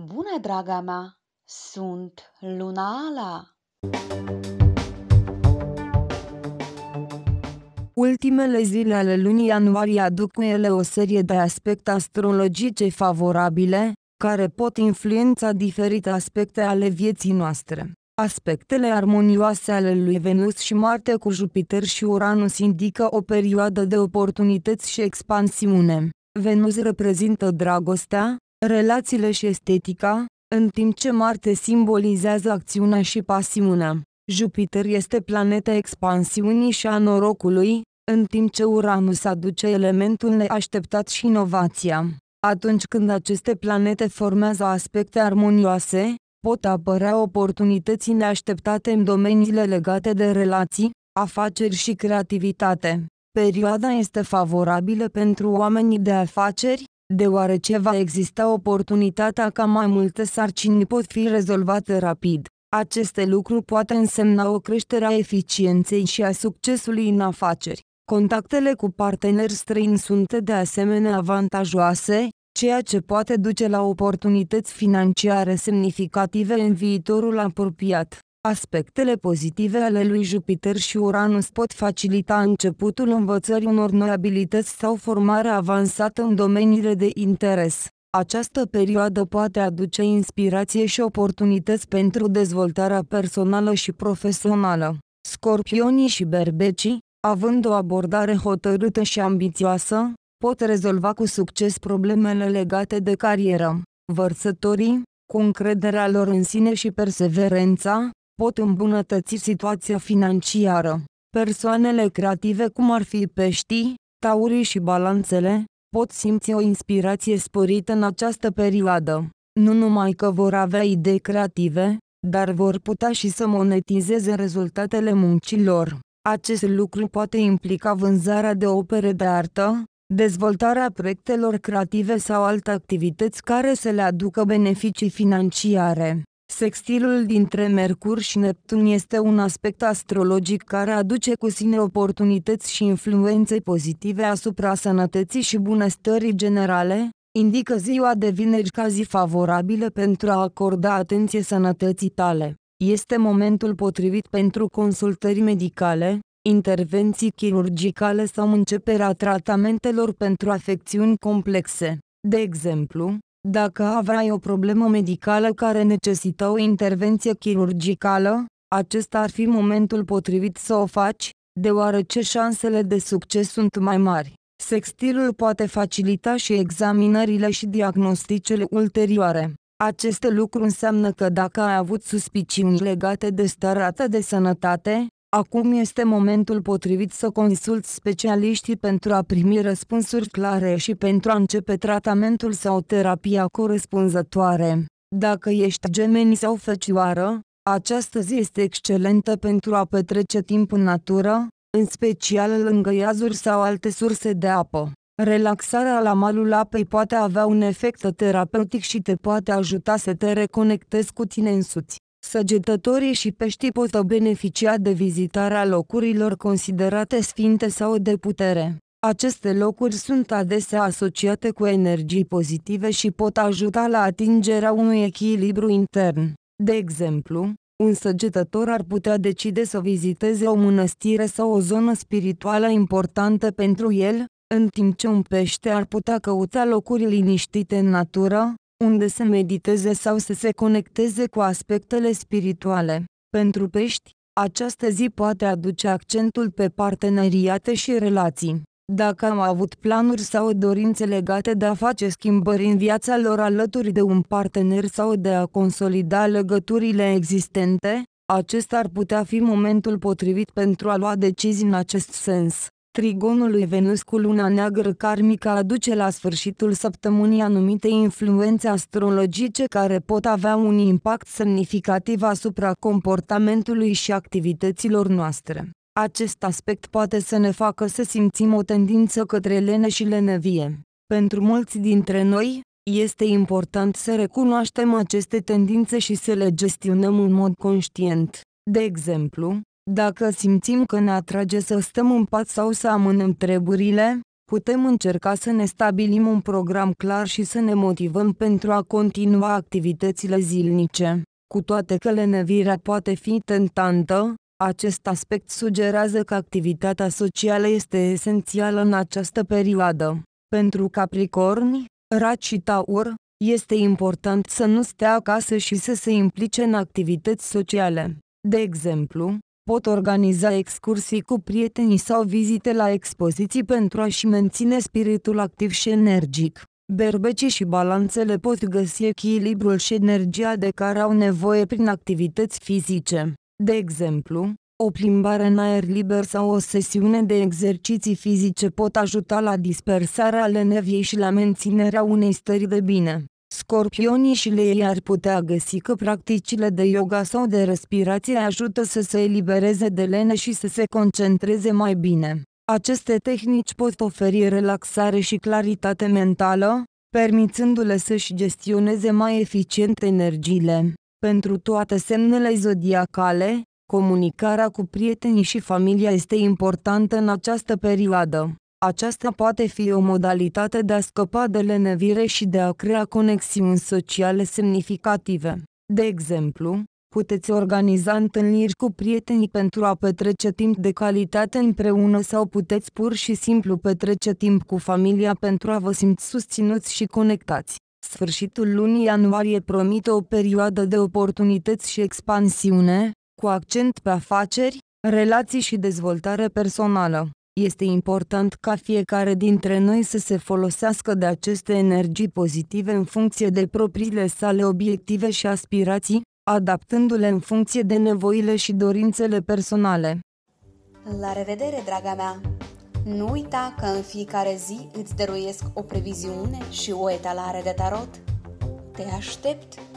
Bună, draga mea! Sunt Luna Ala! Ultimele zile ale lunii ianuarie aduc cu ele o serie de aspecte astrologice favorabile, care pot influența diferite aspecte ale vieții noastre. Aspectele armonioase ale lui Venus și Marte cu Jupiter și Uranus indică o perioadă de oportunități și expansiune. Venus reprezintă dragostea, relațiile și estetica, în timp ce Marte simbolizează acțiunea și pasiunea. Jupiter este planeta expansiunii și a norocului, în timp ce Uranus aduce elementul neașteptat și inovația. Atunci când aceste planete formează aspecte armonioase, pot apărea oportunități neașteptate în domeniile legate de relații, afaceri și creativitate. Perioada este favorabilă pentru oamenii de afaceri, deoarece va exista oportunitatea ca mai multe sarcini pot fi rezolvate rapid. Aceste lucruri poate însemna o creștere a eficienței și a succesului în afaceri. Contactele cu parteneri străini sunt de asemenea avantajoase, ceea ce poate duce la oportunități financiare semnificative în viitorul apropiat. Aspectele pozitive ale lui Jupiter și Uranus pot facilita începutul învățării unor noi abilități sau formare avansată în domeniile de interes. Această perioadă poate aduce inspirație și oportunități pentru dezvoltarea personală și profesională. Scorpionii și berbecii, având o abordare hotărâtă și ambițioasă, pot rezolva cu succes problemele legate de carieră. Vărsătorii, cu încrederea lor în sine și perseverența, pot îmbunătăți situația financiară. Persoanele creative cum ar fi peștii, taurii și balanțele, pot simți o inspirație sporită în această perioadă. Nu numai că vor avea idei creative, dar vor putea și să monetizeze rezultatele muncilor. Acest lucru poate implica vânzarea de opere de artă, dezvoltarea proiectelor creative sau alte activități care să le aducă beneficii financiare. Sextilul dintre Mercur și Neptun este un aspect astrologic care aduce cu sine oportunități și influențe pozitive asupra sănătății și bunăstării generale, indică ziua de vineri ca zi favorabilă pentru a acorda atenție sănătății tale. Este momentul potrivit pentru consultări medicale, intervenții chirurgicale sau începerea tratamentelor pentru afecțiuni complexe. De exemplu, dacă aveai o problemă medicală care necesită o intervenție chirurgicală, acesta ar fi momentul potrivit să o faci, deoarece șansele de succes sunt mai mari. Sextilul poate facilita și examinările și diagnosticele ulterioare. Aceste lucruri înseamnă că dacă ai avut suspiciuni legate de starea ta de sănătate, Acum este momentul potrivit să consulți specialiștii pentru a primi răspunsuri clare și pentru a începe tratamentul sau terapia corespunzătoare. Dacă ești gemeni sau fecioară, această zi este excelentă pentru a petrece timp în natură, în special lângă iazuri sau alte surse de apă. Relaxarea la malul apei poate avea un efect terapeutic și te poate ajuta să te reconectezi cu tine însuți. Săgetătorii și peștii pot beneficia de vizitarea locurilor considerate sfinte sau de putere. Aceste locuri sunt adesea asociate cu energii pozitive și pot ajuta la atingerea unui echilibru intern. De exemplu, un săgetător ar putea decide să viziteze o mănăstire sau o zonă spirituală importantă pentru el, în timp ce un pește ar putea căuta locuri liniștite în natură, unde să mediteze sau să se conecteze cu aspectele spirituale. Pentru pești, această zi poate aduce accentul pe parteneriate și relații. Dacă au avut planuri sau dorințe legate de a face schimbări în viața lor alături de un partener sau de a consolida legăturile existente, acesta ar putea fi momentul potrivit pentru a lua decizii în acest sens. Trigonului Venus cu luna neagră karmică aduce la sfârșitul săptămânii anumite influențe astrologice care pot avea un impact semnificativ asupra comportamentului și activităților noastre. Acest aspect poate să ne facă să simțim o tendință către lene și lenevie. Pentru mulți dintre noi, este important să recunoaștem aceste tendințe și să le gestionăm în mod conștient. De exemplu, dacă simțim că ne atrage să stăm în pat sau să amânăm treburile, putem încerca să ne stabilim un program clar și să ne motivăm pentru a continua activitățile zilnice. Cu toate că lenevirea poate fi tentantă, acest aspect sugerează că activitatea socială este esențială în această perioadă. Pentru Capricorni, Raci și Taur, este important să nu stea acasă și să se implice în activități sociale. De exemplu, pot organiza excursii cu prietenii sau vizite la expoziții pentru a-și menține spiritul activ și energic. Berbecii și balanțele pot găsi echilibrul și energia de care au nevoie prin activități fizice. De exemplu, o plimbare în aer liber sau o sesiune de exerciții fizice pot ajuta la dispersarea leneviei și la menținerea unei stări de bine. Scorpionii și lei ar putea găsi că practicile de yoga sau de respirație ajută să se elibereze de lene și să se concentreze mai bine. Aceste tehnici pot oferi relaxare și claritate mentală, permițându-le să-și gestioneze mai eficient energiile. Pentru toate semnele zodiacale, comunicarea cu prietenii și familia este importantă în această perioadă. Aceasta poate fi o modalitate de a scăpa de lenevire și de a crea conexiuni sociale semnificative. De exemplu, puteți organiza întâlniri cu prietenii pentru a petrece timp de calitate împreună sau puteți pur și simplu petrece timp cu familia pentru a vă simți susținuți și conectați. Sfârșitul lunii ianuarie promite o perioadă de oportunități și expansiune, cu accent pe afaceri, relații și dezvoltare personală. Este important ca fiecare dintre noi să se folosească de aceste energii pozitive în funcție de propriile sale obiective și aspirații, adaptându-le în funcție de nevoile și dorințele personale. La revedere, draga mea! Nu uita că în fiecare zi îți dăruiesc o previziune și o etalare de tarot. Te aștept!